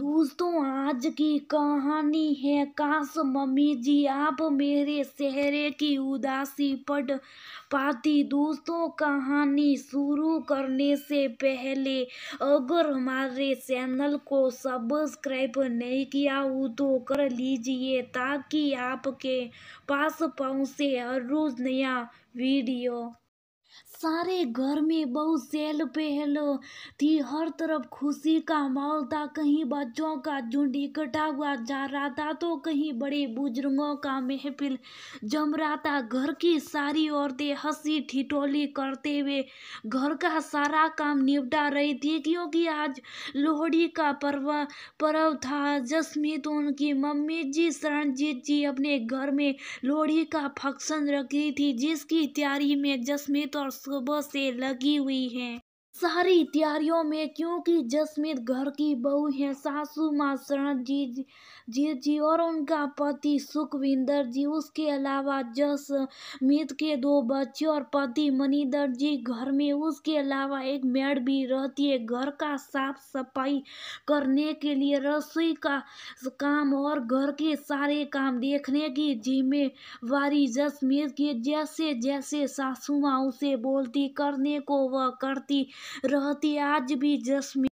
दोस्तों आज की कहानी है काश मम्मी जी आप मेरे चेहरे की उदासी पढ़ पाती दोस्तों कहानी शुरू करने से पहले अगर हमारे चैनल को सब्सक्राइब नहीं किया हो तो कर लीजिए ताकि आपके पास पहुँचे हर रोज़ नया वीडियो सारे घर में बहुत सेल पे हेलो थी हर तरफ खुशी का माहौल था कहीं बच्चों का झुंड इकट्ठा हुआ जा रहा था तो कहीं बड़े बुजुर्गों का महफिल जम रहा था घर की सारी औरतें हंसी ठिठोली करते हुए घर का सारा काम निपटा रही थी क्योंकि आज लोहड़ी का पर्व पर्व था जिसमें तो उनकी मम्मी जी शरणजीत जी अपने घर में लोहड़ी का फंक्शन रखी थी जिसकी तैयारी में जसमीत तो और सुबह से लगी हुई हैं। सारी तैयारियों में क्योंकि जसमीत घर की बहू है सासू माँ शरण जी जी जी, और उनका पति सुखविंदर जी उसके अलावा जसमीत के दो बच्चे और पति मनीधर जी घर में उसके अलावा एक मेड भी रहती है घर का साफ सफाई करने के लिए रसोई का काम और घर के सारे काम देखने की जिम्मेवारी जसमीत की जैसे जैसे सासू माँ उसे बोलती करने को वह करती रहती आज भी जश्न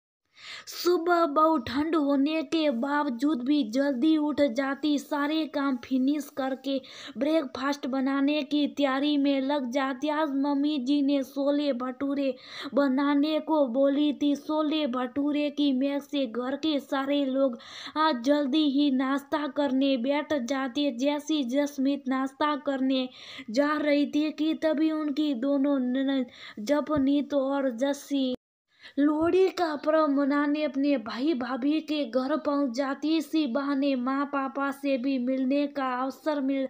सुबह बहुत ठंड होने के बावजूद भी जल्दी उठ जाती सारे काम फिनिश करके ब्रेकफास्ट बनाने की तैयारी में लग जाती आज मम्मी जी ने सोले भटूरे बनाने को बोली थी सोले भटूरे की मैग से घर के सारे लोग आज जल्दी ही नाश्ता करने बैठ जाते जैसी जसमीत नाश्ता करने जा रही थी कि तभी उनकी दोनों जपनीत और जस्सी लोहड़ी का पर्व मनाने अपने भाई भाभी के घर पहुंच जाती इसी बहाने माँ पापा से भी मिलने का अवसर मिल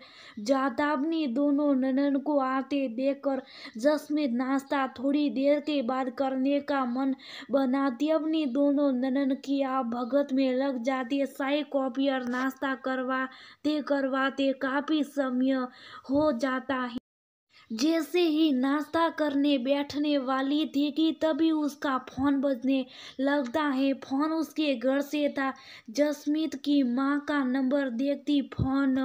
जाता अपनी दोनों ननन को आते देखकर जश में नाश्ता थोड़ी देर के बाद करने का मन बनाती अपनी दोनों ननन की आप भगत में लग जाती साई कॉपी और नाश्ता करवाते करवाते काफ़ी समय हो जाता है जैसे ही नाश्ता करने बैठने वाली थी कि तभी उसका फ़ोन बजने लगता है फ़ोन उसके घर से था जसमीत की माँ का नंबर देखती फ़ोन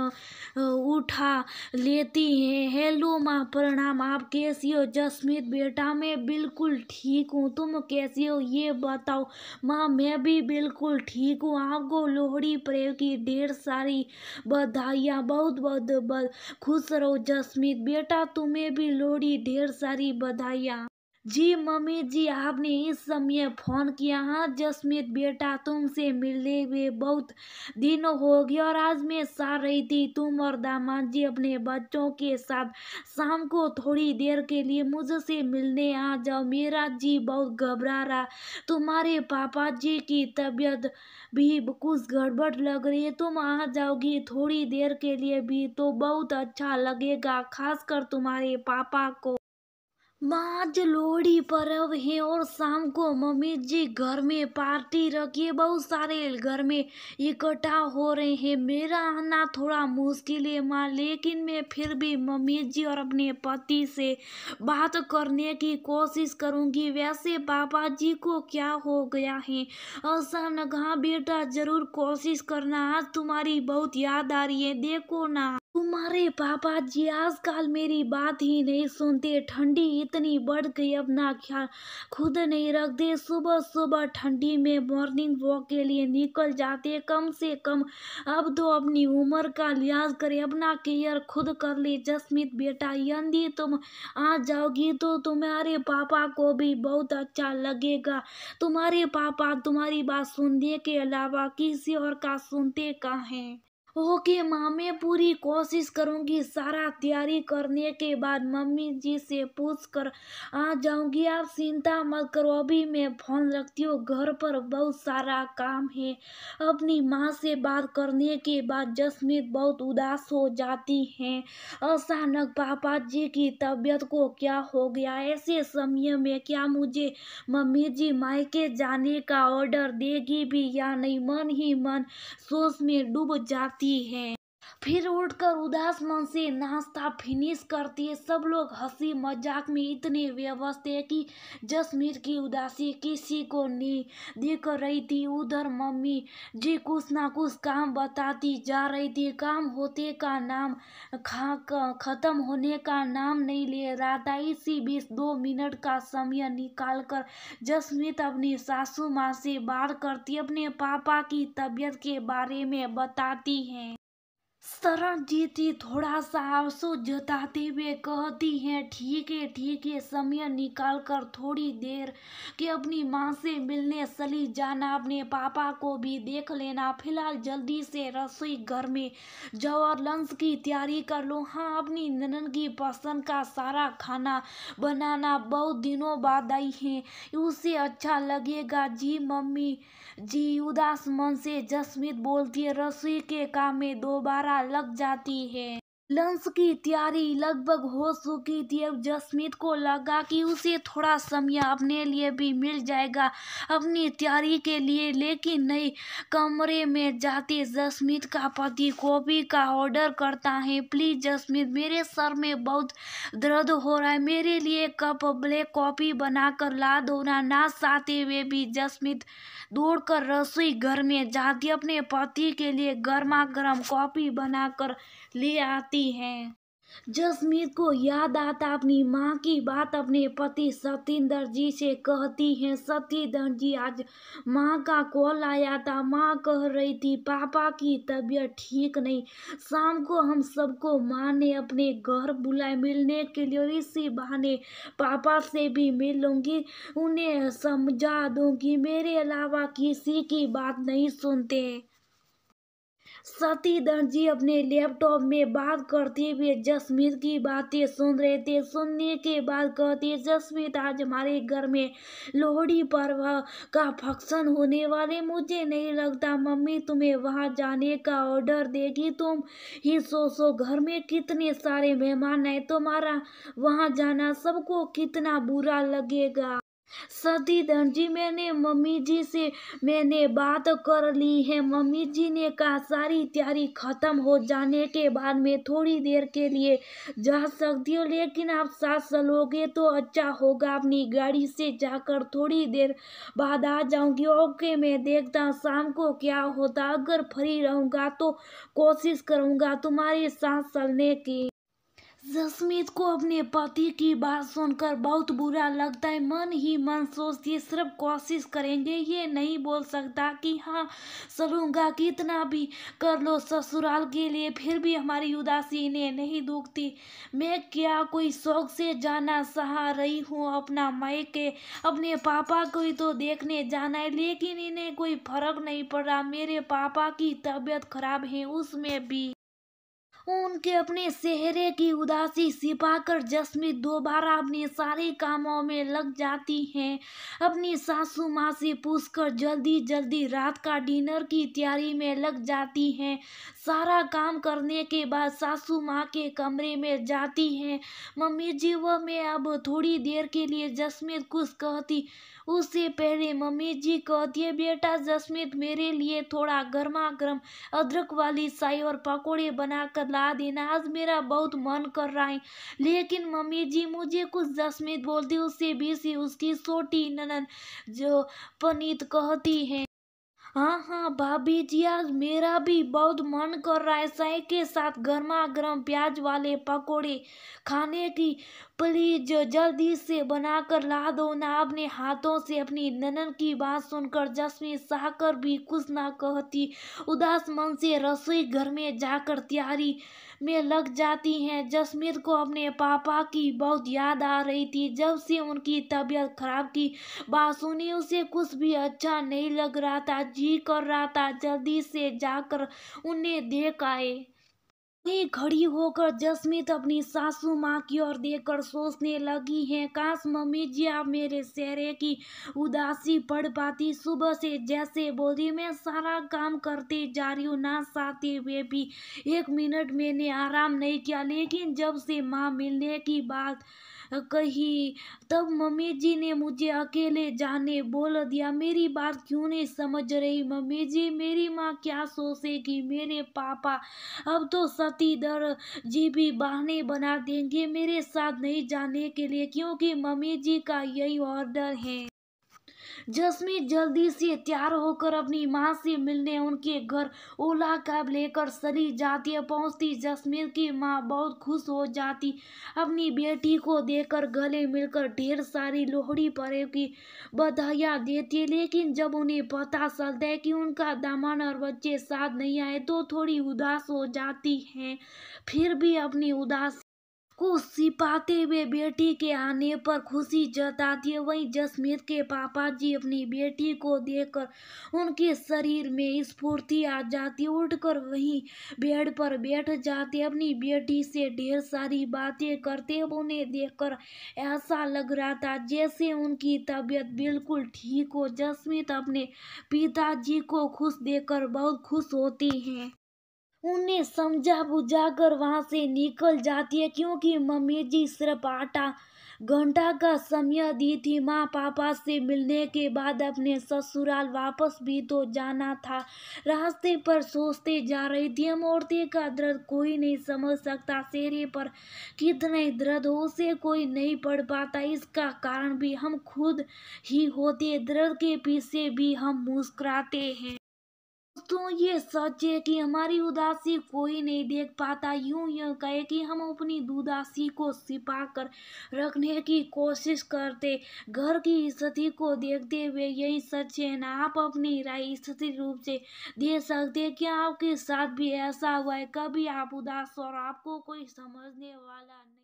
उठा लेती है हेलो माँ प्रणाम आप कैसी हो जसमीत बेटा मैं बिल्कुल ठीक हूँ तुम कैसी हो ये बताओ माँ मैं भी बिल्कुल ठीक हूँ आपको लोहड़ी पर्व की ढेर सारी बधाइयाँ बहुत बहुत, बहुत खुश रहो जसमीत बेटा तुम तुम्हें भी लोहड़ी ढेर सारी बधाइयाँ जी मम्मी जी आपने इस समय फ़ोन किया हाँ जसमीत बेटा तुमसे मिलने हुए बहुत दिन हो गए और आज मैं सार रही थी तुम और दामाद जी अपने बच्चों के साथ शाम को थोड़ी देर के लिए मुझसे मिलने आ जाओ मेरा जी बहुत घबरा रहा तुम्हारे पापा जी की तबीयत भी कुछ गड़बड़ लग रही है तुम आ जाओगी थोड़ी देर के लिए भी तो बहुत अच्छा लगेगा खासकर तुम्हारे पापा को आज लोहड़ी पर्व है और शाम को मम्मी जी घर में पार्टी रखिए बहुत सारे घर में इकट्ठा हो रहे हैं मेरा आना थोड़ा मुश्किल है माँ लेकिन मैं फिर भी मम्मी जी और अपने पति से बात करने की कोशिश करूँगी वैसे पापा जी को क्या हो गया है अहसान कहा बेटा ज़रूर कोशिश करना आज तुम्हारी बहुत याद आ रही है देखो ना तुम्हारे पापा जी आजकल मेरी बात ही नहीं सुनते ठंडी इतनी बढ़ गई अपना ख्याल खुद नहीं रखते सुबह सुबह ठंडी में मॉर्निंग वॉक के लिए निकल जाते कम से कम अब तो अपनी उम्र का लिहाज करें अपना केयर खुद कर ले जसमित बेटा यदि तुम आ जाओगी तो तुम्हारे पापा को भी बहुत अच्छा लगेगा तुम्हारे पापा तुम्हारी बात सुनने के अलावा किसी और का सुनते कहाँ हैं ओके माँ मैं पूरी कोशिश करूँगी सारा तैयारी करने के बाद मम्मी जी से पूछ कर आ जाऊँगी आप चिंता मत करो अभी मैं फ़ोन रखती हूँ घर पर बहुत सारा काम है अपनी माँ से बात करने के बाद जसमीत बहुत उदास हो जाती हैं अचानक पापा जी की तबीयत को क्या हो गया ऐसे समय में क्या मुझे मम्मी जी मायके जाने का ऑर्डर देगी भी या नहीं मन ही मन सोच में डूब जाती आती है फिर उठकर उदास मन से नाश्ता फिनिश करती है सब लोग हंसी मजाक में इतने व्यवस्थ है कि जसमीर की उदासी किसी को नहीं दिख रही थी उधर मम्मी जी कुछ ना कुछ काम बताती जा रही थी काम होते का नाम खा खत्म होने का नाम नहीं ले रहा था इसी बीच दो मिनट का समय निकाल कर जसमीत अपनी सासू माँ से बात करती अपने पापा की तबीयत के बारे में बताती हैं शरण जीती थोड़ा सा आंसू जताते हुए कहती हैं ठीक है ठीक है समय निकाल कर थोड़ी देर के अपनी माँ से मिलने चली जाना अपने पापा को भी देख लेना फिलहाल जल्दी से रसोई घर में जाओ और लंच की तैयारी कर लो हाँ अपनी ननन की पसंद का सारा खाना बनाना बहुत दिनों बाद आई है उसे अच्छा लगेगा जी मम्मी जी उदास मन से जसमित बोलती है रसोई के काम में दोबारा लग जाती है लंच की तैयारी लगभग हो चुकी थी अब जसमीत को लगा कि उसे थोड़ा समय अपने लिए भी मिल जाएगा अपनी तैयारी के लिए लेकिन नहीं कमरे में जाते जसमीत का पति कॉफ़ी का ऑर्डर करता है प्लीज़ जसमीत मेरे सर में बहुत दर्द हो रहा है मेरे लिए कप ब्लैक कॉफ़ी बनाकर ला दो ना ना चाहते हुए भी जसमीत दौड़कर रसोई घर में जाती अपने पति के लिए गर्मा गर्म कॉफ़ी बनाकर ले आती हैं जसमीत को याद आता अपनी माँ की बात अपने पति सतेंद्र जी से कहती हैं सतेंद्र जी आज माँ का कॉल आया था माँ कह रही थी पापा की तबीयत ठीक नहीं शाम को हम सबको माँ ने अपने घर बुलाए मिलने के लिए इसी बहाने पापा से भी मिलूंगी उन्हें समझा दूंगी मेरे अलावा किसी की बात नहीं सुनते सती दर्जी अपने लैपटॉप में बात करते हुए जसमीत की बातें सुन रहे थे सुनने के बाद कहते जसमीत आज हमारे घर में लोहड़ी पर्व का फंक्शन होने वाले मुझे नहीं लगता मम्मी तुम्हें वहाँ जाने का ऑर्डर देगी तुम ही सोचो घर में कितने सारे मेहमान हैं तुम्हारा वहाँ जाना सबको कितना बुरा लगेगा सती धन जी मैंने मम्मी जी से मैंने बात कर ली है मम्मी जी ने कहा सारी तैयारी ख़त्म हो जाने के बाद मैं थोड़ी देर के लिए जा सकती हूँ लेकिन आप साथ चलोगे तो अच्छा होगा अपनी गाड़ी से जाकर थोड़ी देर बाद आ जाऊँगी ओके मैं देखता हूँ शाम को क्या होता अगर फ्री रहूँगा तो कोशिश करूँगा तुम्हारे साथ चलने की जसमीत को अपने पति की बात सुनकर बहुत बुरा लगता है मन ही मन सोचती है सिर्फ कोशिश करेंगे ये नहीं बोल सकता कि हाँ चलूँगा कितना भी कर लो ससुराल के लिए फिर भी हमारी उदासी इन्हें नहीं दुखती मैं क्या कोई शौक से जाना सहा रही हूँ अपना मैके अपने पापा को ही तो देखने जाना है लेकिन इन्हें कोई फर्क नहीं पड़ रहा मेरे पापा की तबीयत खराब है उसमें भी उनके अपने सेहरे की उदासी सिपाकर जसमी दोबारा अपने सारे कामों में लग जाती हैं अपनी सासू माँ से पूछकर जल्दी जल्दी रात का डिनर की तैयारी में लग जाती हैं सारा काम करने के बाद सासू माँ के कमरे में जाती हैं मम्मी जी वह मैं अब थोड़ी देर के लिए जसमीत कुछ कहती उससे पहले मम्मी जी कहती है बेटा जसमीत मेरे लिए थोड़ा गर्मा गर्म अदरक वाली साई और पकौड़े बनाकर ला देना आज मेरा बहुत मन कर रहा है लेकिन मम्मी जी मुझे कुछ जसमीत बोलती उससे बीसी उसकी छोटी ननन जो पनीत कहती हैं हाँ हाँ भाभी जी आज मेरा भी बहुत मन कर रहा है सही के साथ गर्मा गर्म प्याज वाले पकौड़े खाने की प्लीज जल्दी से बनाकर ला दो ना अपने हाथों से अपनी ननन की बात सुनकर जसमी सहकर भी कुछ ना कहती उदास मन से रसोई घर में जाकर तैयारी में लग जाती हैं जसमीर को अपने पापा की बहुत याद आ रही थी जब से उनकी तबीयत खराब की बात सुनी उसे कुछ भी अच्छा नहीं लग रहा था जी कर रहा था जल्दी से जाकर उन्हें देख आए वही खड़ी होकर जसमित अपनी सासू माँ की ओर देखकर सोचने लगी है काश मम्मी जी आप मेरे चेहरे की उदासी पढ़ पाती सुबह से जैसे बोली मैं सारा काम करते जा रही हूँ ना साथी वे भी एक मिनट मैंने आराम नहीं किया लेकिन जब से माँ मिलने की बात कही तब मम्मी जी ने मुझे अकेले जाने बोल दिया मेरी बात क्यों नहीं समझ रही मम्मी जी मेरी माँ क्या सोचेगी मेरे पापा अब तो सती दर जी भी बहाने बना देंगे मेरे साथ नहीं जाने के लिए क्योंकि मम्मी जी का यही ऑर्डर है जस्मी जल्दी से तैयार होकर अपनी माँ से मिलने उनके घर ओला कैब लेकर सनी जाती है पहुँचती जसमीर की माँ बहुत खुश हो जाती अपनी बेटी को देकर गले मिलकर ढेर सारी लोहड़ी परे की बधाइयाँ देती है लेकिन जब उन्हें पता चलता है कि उनका दामन और बच्चे साथ नहीं आए तो थोड़ी उदास हो जाती हैं फिर भी अपनी उदास को सिपाते हुए बेटी के आने पर खुशी जताती है वहीं जसमीत के पापा जी अपनी बेटी को देखकर उनके शरीर में स्फूर्ति आ जाती उठकर वहीं बेड पर बैठ जाते अपनी बेटी से ढेर सारी बातें करते उन्हें देखकर ऐसा लग रहा था जैसे उनकी तबीयत बिल्कुल ठीक हो जसमीत अपने पिताजी को खुश देखकर बहुत खुश होती हैं उन्हें समझा बुझा कर वहाँ से निकल जाती है क्योंकि मम्मी जी सिर्फ आटा घंटा का समय दी थी माँ पापा से मिलने के बाद अपने ससुराल वापस भी तो जाना था रास्ते पर सोचते जा रही थी हम औरतें का दर्द कोई नहीं समझ सकता चेहरे पर कितने दर्द हो उसे कोई नहीं पढ़ पाता इसका कारण भी हम खुद ही होते दर्द के पीछे भी हम मुस्कुराते हैं दोस्तों ये सच है कि हमारी उदासी कोई नहीं देख पाता यूं यूं कहे कि हम अपनी उदासी को छिपा कर रखने की कोशिश करते घर की स्थिति को देखते हुए यही सच है ना आप अपनी राय स्थिति रूप से दे सकते क्या आपके साथ भी ऐसा हुआ है कभी आप उदास और आपको कोई समझने वाला नहीं